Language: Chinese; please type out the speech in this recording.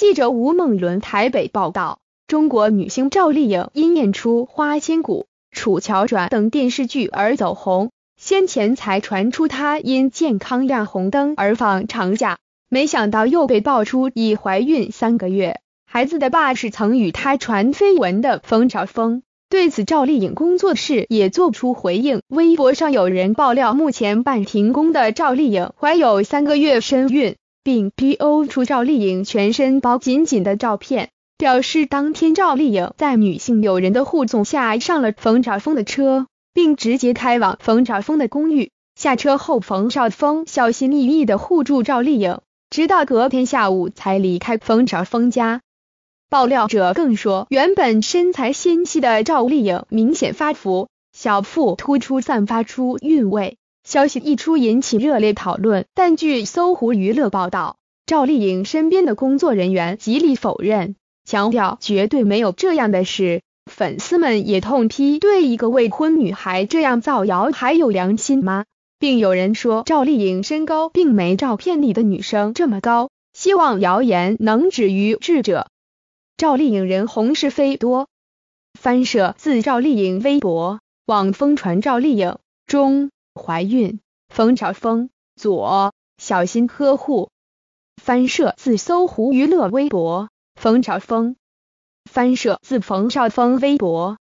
记者吴梦伦台北报道，中国女星赵丽颖因演出《花千骨》《楚乔传》等电视剧而走红。先前才传出她因健康亮红灯而放长假，没想到又被爆出已怀孕三个月。孩子的爸是曾与她传绯闻的冯绍峰。对此，赵丽颖工作室也做出回应。微博上有人爆料，目前半停工的赵丽颖怀有三个月身孕。并 PO 出赵丽颖全身包紧紧的照片，表示当天赵丽颖在女性友人的护送下上了冯绍峰的车，并直接开往冯绍峰的公寓。下车后，冯绍峰小心翼翼的护住赵丽颖，直到隔天下午才离开冯绍峰家。爆料者更说，原本身材纤细的赵丽颖明显发福，小腹突出，散发出韵味。消息一出，引起热烈讨论。但据搜狐娱乐报道，赵丽颖身边的工作人员极力否认，强调绝对没有这样的事。粉丝们也痛批：“对一个未婚女孩这样造谣，还有良心吗？”并有人说赵丽颖身高并没照片里的女生这么高。希望谣言能止于智者。赵丽颖人红是非多，翻摄自赵丽颖微博，网疯传赵丽颖中。怀孕，冯绍峰左小心呵护。翻摄自搜狐娱乐微博，冯绍峰。翻摄自冯绍峰微博。